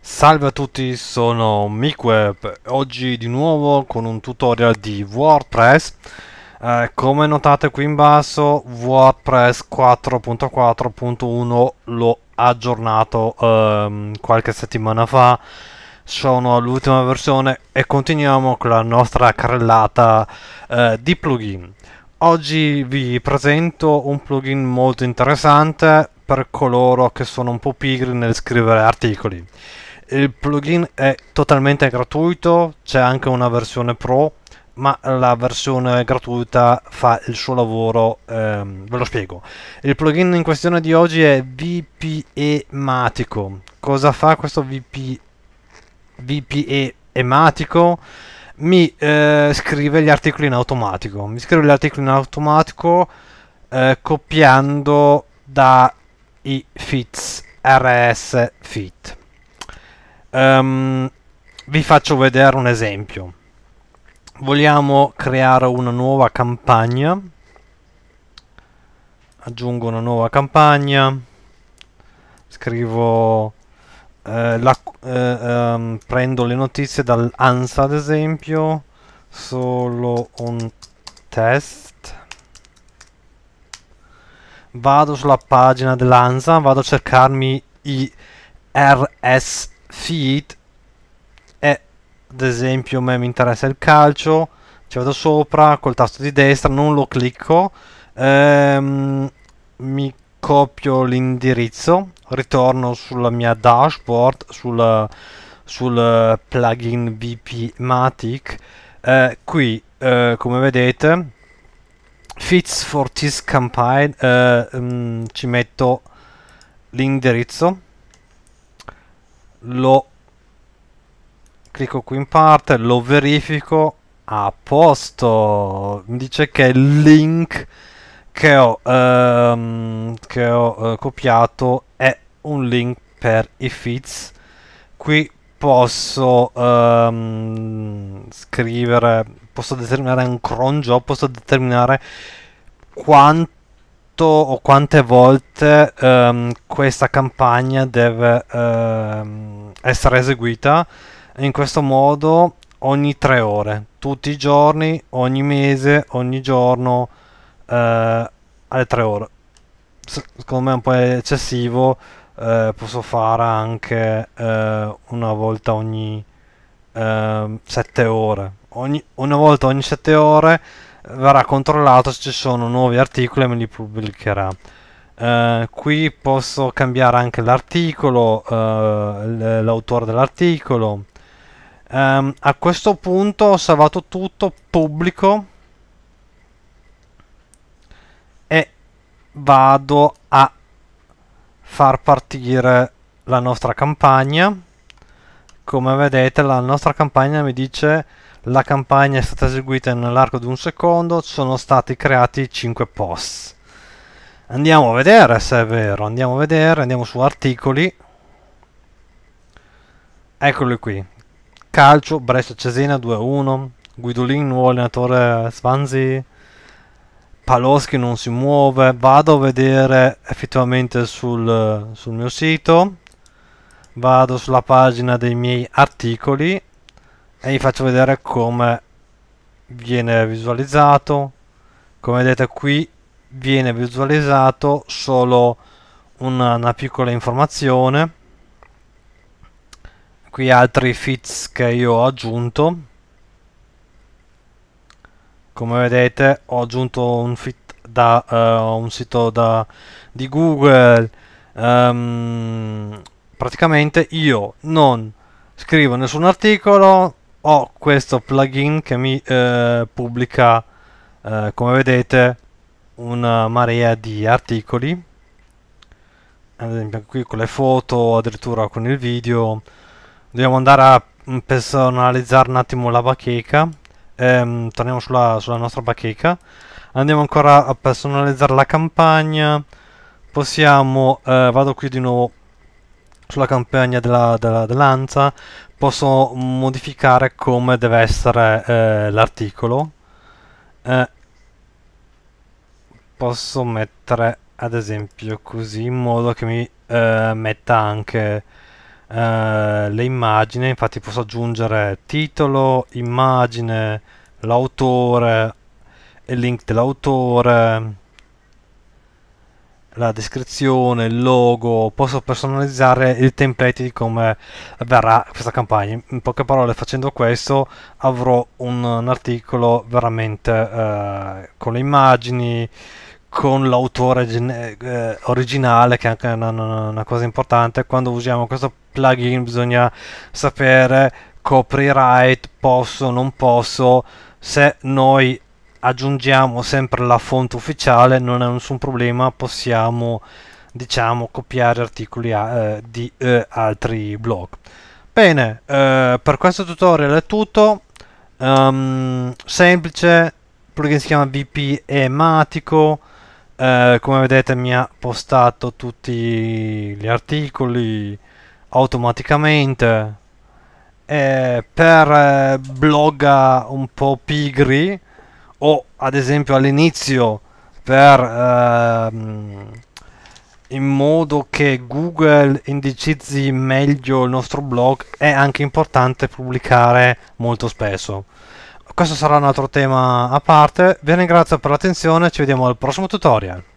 Salve a tutti, sono MiCweb, oggi di nuovo con un tutorial di WordPress. Eh, come notate qui in basso, WordPress 4.4.1 l'ho aggiornato ehm, qualche settimana fa sono all'ultima versione e continuiamo con la nostra carrellata eh, di plugin. Oggi vi presento un plugin molto interessante per coloro che sono un po' pigri nel scrivere articoli. Il plugin è totalmente gratuito, c'è anche una versione pro, ma la versione gratuita fa il suo lavoro, ehm, ve lo spiego. Il plugin in questione di oggi è VPE Cosa fa questo VPE VPE ematico mi eh, scrive gli articoli in automatico. Mi scrive gli articoli in automatico eh, copiando i fits RS fit. Um, vi faccio vedere un esempio. Vogliamo creare una nuova campagna. Aggiungo una nuova campagna. Scrivo eh, la, eh, um, prendo le notizie dall'ANSA ad esempio solo un test vado sulla pagina dell'ANSA vado a cercarmi i RS feed e ad esempio a me mi interessa il calcio ci vado sopra col tasto di destra non lo clicco ehm, mi copio l'indirizzo ritorno sulla mia dashboard, sul, sul eh, plugin VP-Matic. Eh, qui, eh, come vedete, Fits for this campaign, eh, um, ci metto l'indirizzo, lo clicco qui in parte, lo verifico, a posto, mi dice che il link che ho, ehm, che ho eh, copiato un link per i feeds qui posso um, scrivere posso determinare un cron job posso determinare quanto o quante volte um, questa campagna deve um, essere eseguita in questo modo ogni tre ore tutti i giorni ogni mese ogni giorno uh, alle tre ore secondo me è un po' eccessivo eh, posso fare anche eh, una volta ogni eh, 7 ore. Ogni, una volta ogni 7 ore verrà controllato se ci sono nuovi articoli e me li pubblicherà. Uh, qui posso cambiare anche l'articolo, uh, l'autore dell'articolo. Um, a questo punto ho salvato tutto, pubblico e vado a far partire la nostra campagna come vedete la nostra campagna mi dice la campagna è stata eseguita nell'arco di un secondo sono stati creati 5 post andiamo a vedere se è vero andiamo a vedere andiamo su articoli eccoli qui calcio Brescia Cesena 2-1 Guidolin nuovo allenatore Svanzi Paloschi non si muove, vado a vedere effettivamente sul, sul mio sito, vado sulla pagina dei miei articoli e vi faccio vedere come viene visualizzato. Come vedete qui viene visualizzato solo una, una piccola informazione, qui altri fits che io ho aggiunto come vedete ho aggiunto un fit da uh, un sito da, di Google um, praticamente io non scrivo nessun articolo ho questo plugin che mi uh, pubblica uh, come vedete una marea di articoli ad esempio qui con le foto addirittura con il video dobbiamo andare a mm, personalizzare un attimo la bacheca ehm, torniamo sulla, sulla nostra bacheca, andiamo ancora a personalizzare la campagna, possiamo, eh, vado qui di nuovo sulla campagna della, della, dell'ANSA, posso modificare come deve essere eh, l'articolo, eh, posso mettere ad esempio così in modo che mi eh, metta anche eh, le immagini, infatti posso aggiungere titolo, immagine, l'autore, il link dell'autore, la descrizione, il logo, posso personalizzare il template di come verrà questa campagna. In poche parole, facendo questo avrò un, un articolo veramente eh, con le immagini, con l'autore eh, originale, che è anche una, una cosa importante. Quando usiamo questo plugin bisogna sapere copyright, posso, non posso. Se noi aggiungiamo sempre la fonte ufficiale non è nessun problema, possiamo diciamo copiare articoli eh, di eh, altri blog. Bene, eh, per questo tutorial è tutto. Um, semplice, plugin si chiama VP ematico. Eh, come vedete mi ha postato tutti gli articoli automaticamente eh, per blog un po' pigri o ad esempio all'inizio per ehm, in modo che Google indicizzi meglio il nostro blog è anche importante pubblicare molto spesso questo sarà un altro tema a parte. Vi ringrazio per l'attenzione, ci vediamo al prossimo tutorial.